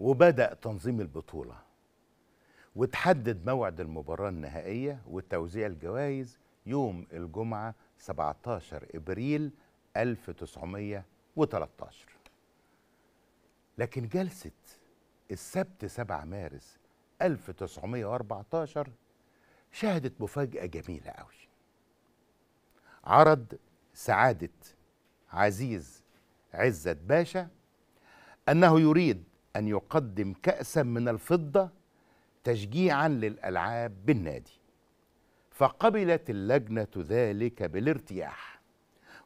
وبدأ تنظيم البطولة وتحدد موعد المباراة النهائية وتوزيع الجوائز يوم الجمعة 17 إبريل 1913 لكن جلسة السبت 7 مارس 1914 شهدت مفاجأة جميلة قوي عرض سعادة عزيز عزت باشا أنه يريد أن يقدم كأسا من الفضة تشجيعا للألعاب بالنادي فقبلت اللجنة ذلك بالارتياح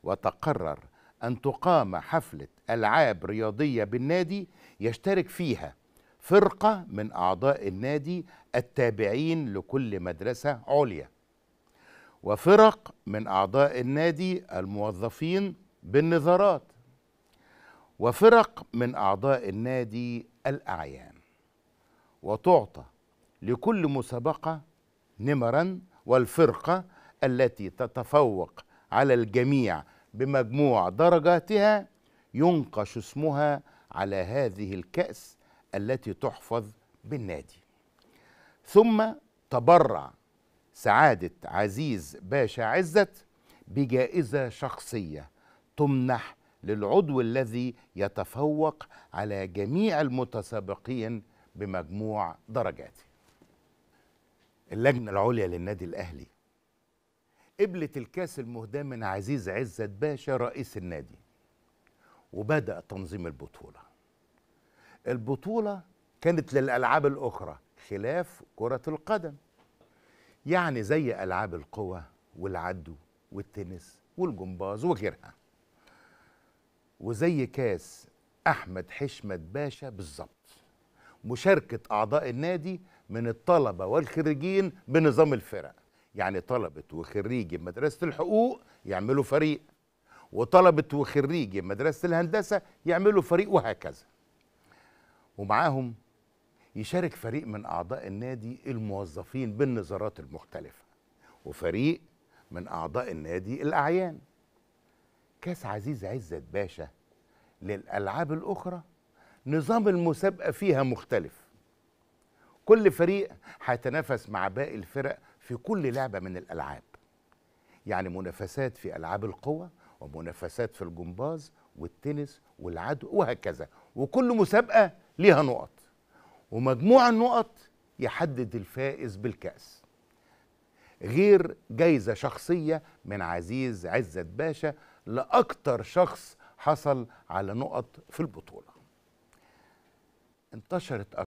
وتقرر أن تقام حفلة ألعاب رياضية بالنادي يشترك فيها فرقة من أعضاء النادي التابعين لكل مدرسة عليا وفرق من أعضاء النادي الموظفين بالنظارات وفرق من أعضاء النادي الأعيان وتعطى لكل مسابقة نمرا والفرقة التي تتفوق على الجميع بمجموع درجاتها ينقش اسمها على هذه الكأس التي تحفظ بالنادي ثم تبرع سعادة عزيز باشا عزت بجائزة شخصية تمنح للعضو الذي يتفوق على جميع المتسابقين بمجموع درجاته اللجنة العليا للنادي الأهلي قبلت الكاس المهداة من عزيز عزت باشا رئيس النادي وبدأ تنظيم البطولة البطولة كانت للألعاب الأخرى خلاف كرة القدم يعني زي ألعاب القوى والعدو والتنس والجمباز وغيرها وزي كاس احمد حشمت باشا بالظبط مشاركه اعضاء النادي من الطلبه والخريجين بنظام الفرق يعني طلبه وخريجي مدرسه الحقوق يعملوا فريق وطلبه وخريجي مدرسه الهندسه يعملوا فريق وهكذا ومعاهم يشارك فريق من اعضاء النادي الموظفين بالنظارات المختلفه وفريق من اعضاء النادي الاعيان كاس عزيز عزت باشا للألعاب الأخرى نظام المسابقة فيها مختلف كل فريق هيتنافس مع باقي الفرق في كل لعبة من الألعاب يعني منافسات في ألعاب القوة ومنافسات في الجمباز والتنس والعدو وهكذا وكل مسابقة ليها نقط ومجموع النقط يحدد الفائز بالكأس غير جايزة شخصية من عزيز عزت باشا لاكتر شخص حصل على نقط في البطوله انتشرت